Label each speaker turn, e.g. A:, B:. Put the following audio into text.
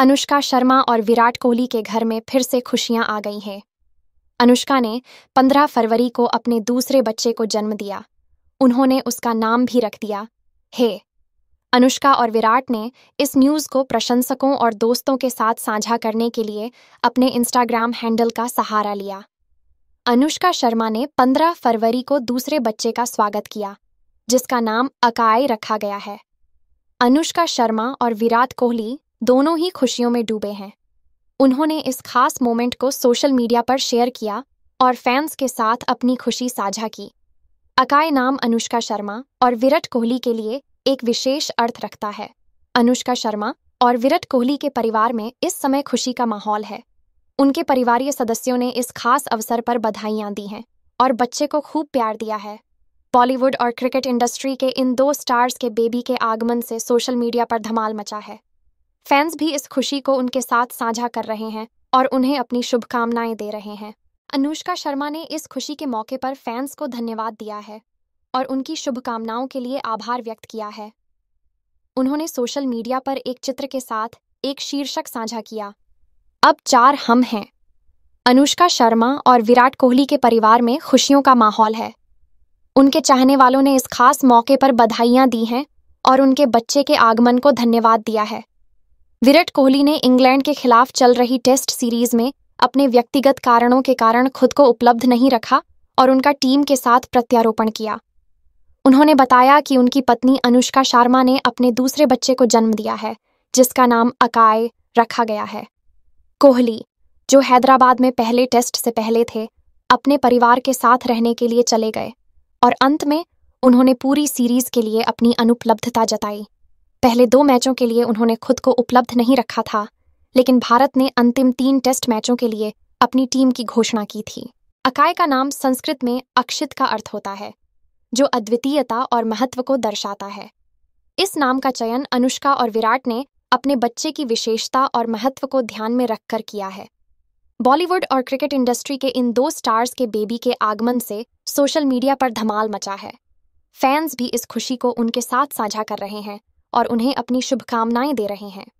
A: अनुष्का शर्मा और विराट कोहली के घर में फिर से खुशियां आ गई हैं अनुष्का ने 15 फरवरी को अपने दूसरे बच्चे को जन्म दिया उन्होंने उसका नाम भी रख दिया हे अनुष्का और विराट ने इस न्यूज़ को प्रशंसकों और दोस्तों के साथ साझा करने के लिए अपने इंस्टाग्राम हैंडल का सहारा लिया अनुष्का शर्मा ने 15 फरवरी को दूसरे बच्चे का स्वागत किया जिसका नाम अकाय रखा गया है अनुष्का शर्मा और विराट कोहली दोनों ही खुशियों में डूबे हैं उन्होंने इस खास मोमेंट को सोशल मीडिया पर शेयर किया और फैंस के साथ अपनी खुशी साझा की अकाय नाम अनुष्का शर्मा और विराट कोहली के लिए एक विशेष अर्थ रखता है अनुष्का शर्मा और विराट कोहली के परिवार में इस समय खुशी का माहौल है उनके परिवारीय सदस्यों ने इस खास अवसर पर बधाइयां दी हैं और बच्चे को खूब प्यार दिया है बॉलीवुड और क्रिकेट इंडस्ट्री के इन दो स्टार्स के बेबी के आगमन से सोशल मीडिया पर धमाल मचा है फैंस भी इस खुशी को उनके साथ साझा कर रहे हैं और उन्हें अपनी शुभकामनाएं दे रहे हैं अनुष्का शर्मा ने इस खुशी के मौके पर फैंस को धन्यवाद दिया है और उनकी शुभकामनाओं के लिए आभार व्यक्त किया है उन्होंने सोशल मीडिया पर एक चित्र के साथ एक शीर्षक साझा किया अब चार हम हैं अनुष्का शर्मा और विराट कोहली के परिवार में खुशियों का माहौल है उनके चाहने वालों ने इस खास मौके पर बधाइयाँ दी हैं और उनके बच्चे के आगमन को धन्यवाद दिया है विराट कोहली ने इंग्लैंड के खिलाफ चल रही टेस्ट सीरीज में अपने व्यक्तिगत कारणों के कारण खुद को उपलब्ध नहीं रखा और उनका टीम के साथ प्रत्यारोपण किया उन्होंने बताया कि उनकी पत्नी अनुष्का शर्मा ने अपने दूसरे बच्चे को जन्म दिया है जिसका नाम अकाय रखा गया है कोहली जो हैदराबाद में पहले टेस्ट से पहले थे अपने परिवार के साथ रहने के लिए चले गए और अंत में उन्होंने पूरी सीरीज के लिए अपनी अनुपलब्धता जताई पहले दो मैचों के लिए उन्होंने खुद को उपलब्ध नहीं रखा था लेकिन भारत ने अंतिम तीन टेस्ट मैचों के लिए अपनी टीम की घोषणा की थी अकाय का नाम संस्कृत में अक्षित का अर्थ होता है जो अद्वितीयता और महत्व को दर्शाता है इस नाम का चयन अनुष्का और विराट ने अपने बच्चे की विशेषता और महत्व को ध्यान में रखकर किया है बॉलीवुड और क्रिकेट इंडस्ट्री के इन दो स्टार्स के बेबी के आगमन से सोशल मीडिया पर धमाल मचा है फैंस भी इस खुशी को उनके साथ साझा कर रहे हैं और उन्हें अपनी शुभकामनाएं दे रहे हैं